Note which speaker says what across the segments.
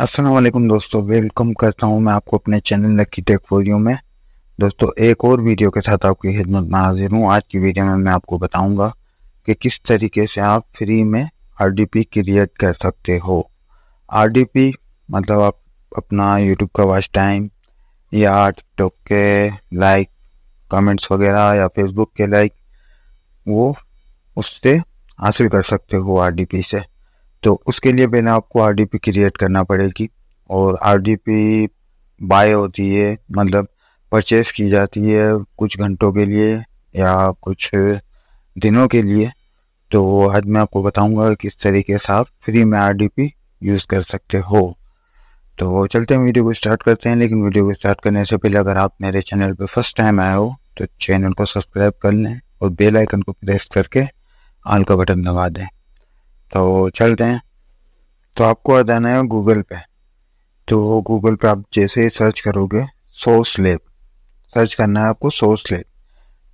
Speaker 1: असलम दोस्तों वेलकम करता हूँ मैं आपको अपने चैनल लकी टेक फोलियो में दोस्तों एक और वीडियो के साथ आपकी खिदमत में हाजिर हूँ आज की वीडियो में मैं आपको बताऊँगा कि किस तरीके से आप फ्री में पी क्रिएट कर सकते हो पी मतलब आप अपना यूट्यूब का वॉच टाइम या टिकटॉक के लाइक कमेंट्स वगैरह या फेसबुक के लाइक वो उससे हासिल कर सकते हो पी से तो उसके लिए पहले आपको आर क्रिएट करना पड़ेगी और आर बाय होती है मतलब परचेज की जाती है कुछ घंटों के लिए या कुछ दिनों के लिए तो आज मैं आपको बताऊंगा किस तरीके से आप फ्री में आर यूज़ कर सकते हो तो चलते हैं वीडियो को स्टार्ट करते हैं लेकिन वीडियो को स्टार्ट करने से पहले अगर आप मेरे चैनल पर फर्स्ट टाइम आए हो तो चैनल को सब्सक्राइब कर लें और बेल आइकन को प्रेस करके आल का बटन दबा दें तो चलते हैं तो आपको आ जाना है गूगल पे तो गूगल पे आप जैसे ही सर्च करोगे सोर्स लेब सर्च करना है आपको सोर्स लेब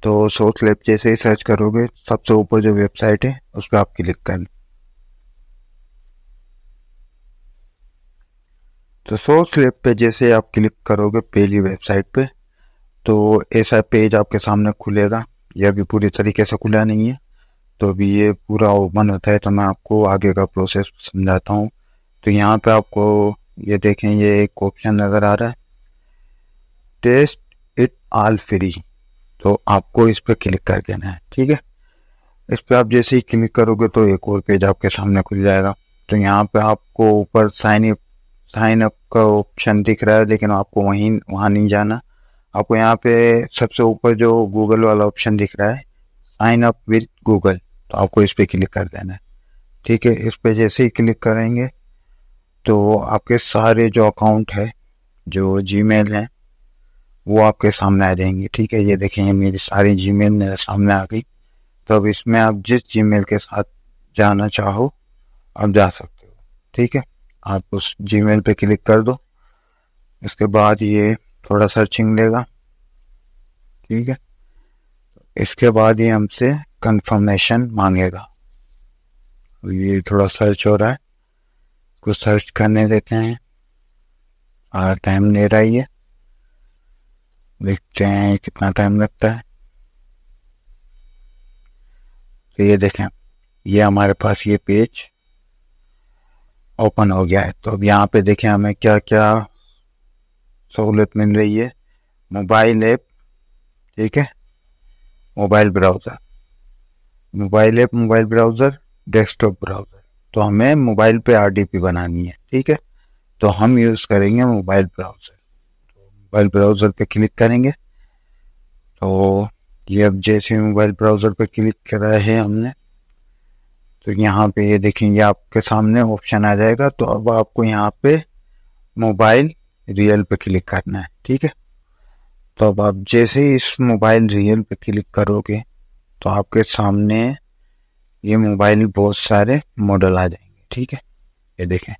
Speaker 1: तो सोर्स लेब जैसे ही सर्च करोगे सबसे ऊपर जो वेबसाइट है उस पर आप क्लिक कर तो सोर्स लेब पे जैसे आप क्लिक करोगे पहली वेबसाइट पे तो ऐसा पेज आपके सामने खुलेगा यह भी पूरी तरीके से खुला नहीं है तो अभी ये पूरा ओपन होता है तो मैं आपको आगे का प्रोसेस समझाता हूँ तो यहाँ पे आपको ये देखें ये एक ऑप्शन नज़र आ रहा है टेस्ट इट आल फ्री तो आपको इस पर क्लिक कर देना है ठीक है इस पर आप जैसे ही क्लिक करोगे तो एक और पेज आपके सामने खुल जाएगा तो यहाँ पे आपको ऊपर साइन अप साइन अप का ऑप्शन दिख रहा है लेकिन आपको वहीं वहाँ नहीं जाना आपको यहाँ पे सबसे ऊपर जो गूगल वाला ऑप्शन दिख रहा है साइन अप विद गूगल तो आपको इस पर क्लिक कर देना है ठीक है इस पर जैसे ही क्लिक करेंगे तो आपके सारे जो अकाउंट है जो जीमेल हैं वो आपके सामने आ जाएंगे ठीक है ये देखेंगे मेरी सारी जीमेल मेरे सामने आ गई तो अब इसमें आप जिस जीमेल के साथ जाना चाहो आप जा सकते हो ठीक है आप उस जीमेल पे क्लिक कर दो इसके बाद ये थोड़ा सर्चिंग लेगा ठीक है इसके बाद ये हमसे कंफर्मेशन मांगेगा ये थोड़ा सर्च हो रहा है कुछ सर्च करने देते हैं और टाइम ले रहा है ये देखते हैं कितना टाइम लगता है तो ये देखें ये हमारे पास ये पेज ओपन हो गया है तो अब यहाँ पे देखें हमें क्या क्या सहूलत मिल रही है मोबाइल ऐप ठीक है mobile browser mobile app mobile browser desktop browser तो हमें मोबाइल पे आरडीपी बनानी है ठीक है तो हम यूज़ करेंगे मोबाइल ब्राउज़र तो मोबाइल ब्राउज़र पे क्लिक करेंगे तो ये अब जैसे मोबाइल ब्राउज़र पे क्लिक करा है हमने तो यहाँ पे ये देखेंगे आपके सामने ऑप्शन आ जाएगा तो अब आपको यहाँ पे मोबाइल रियल पे क्लिक करना है ठीक है तो अब आप जैसे ही इस मोबाइल रियल पे क्लिक करोगे तो आपके सामने ये मोबाइल बहुत सारे मॉडल आ जाएंगे ठीक है ये देखें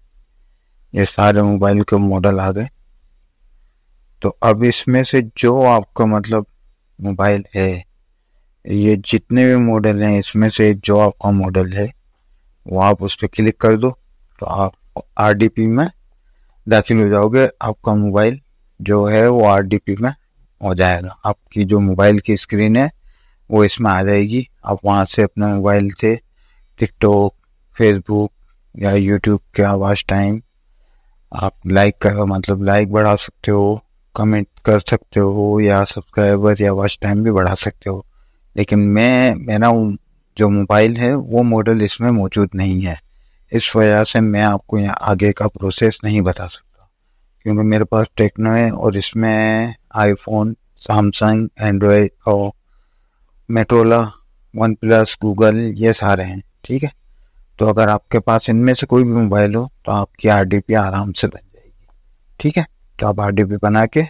Speaker 1: ये सारे मोबाइल के मॉडल आ गए तो अब इसमें से जो आपका मतलब मोबाइल है ये जितने भी मॉडल हैं इसमें से जो आपका मॉडल है वो आप उस पर क्लिक कर दो तो आप आर में दाखिल हो जाओगे आपका मोबाइल जो है वो आर में हो जाएगा आपकी जो मोबाइल की स्क्रीन है वो इसमें आ जाएगी आप वहाँ से अपना मोबाइल से टिकटॉक फेसबुक या यूट्यूब का वॉच टाइम आप लाइक कर मतलब लाइक बढ़ा सकते हो कमेंट कर सकते हो या सब्सक्राइबर या वॉच टाइम भी बढ़ा सकते हो लेकिन मैं मेरा जो मोबाइल है वो मॉडल इसमें मौजूद नहीं है इस वजह से मैं आपको यहाँ आगे का प्रोसेस नहीं बता सकता क्योंकि मेरे पास टेक्नो है और इसमें आईफोन सैमसंग एंड्रॉयड और मेट्रोला वन प्लस गूगल ये सारे हैं ठीक है तो अगर आपके पास इनमें से कोई भी मोबाइल हो तो आपकी आर आराम से बन जाएगी ठीक है तो आप आर बना के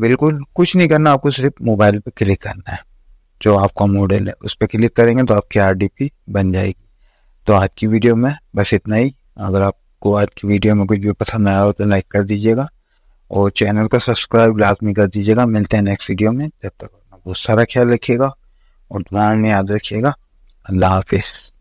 Speaker 1: बिल्कुल कुछ नहीं करना आपको सिर्फ मोबाइल पर क्लिक करना है जो आपका मॉडल है उस पर क्लिक करेंगे तो आपकी आर बन जाएगी तो आज की वीडियो में बस इतना ही अगर आपको आज की वीडियो में कुछ भी पसंद आया हो तो लाइक कर दीजिएगा और चैनल का सब्सक्राइब लाजमी कर दीजिएगा मिलते हैं नेक्स्ट वीडियो में जब तक बहुत सारा ख्याल रखिएगा और दुआ में याद रखिएगा अल्लाह हाफिज़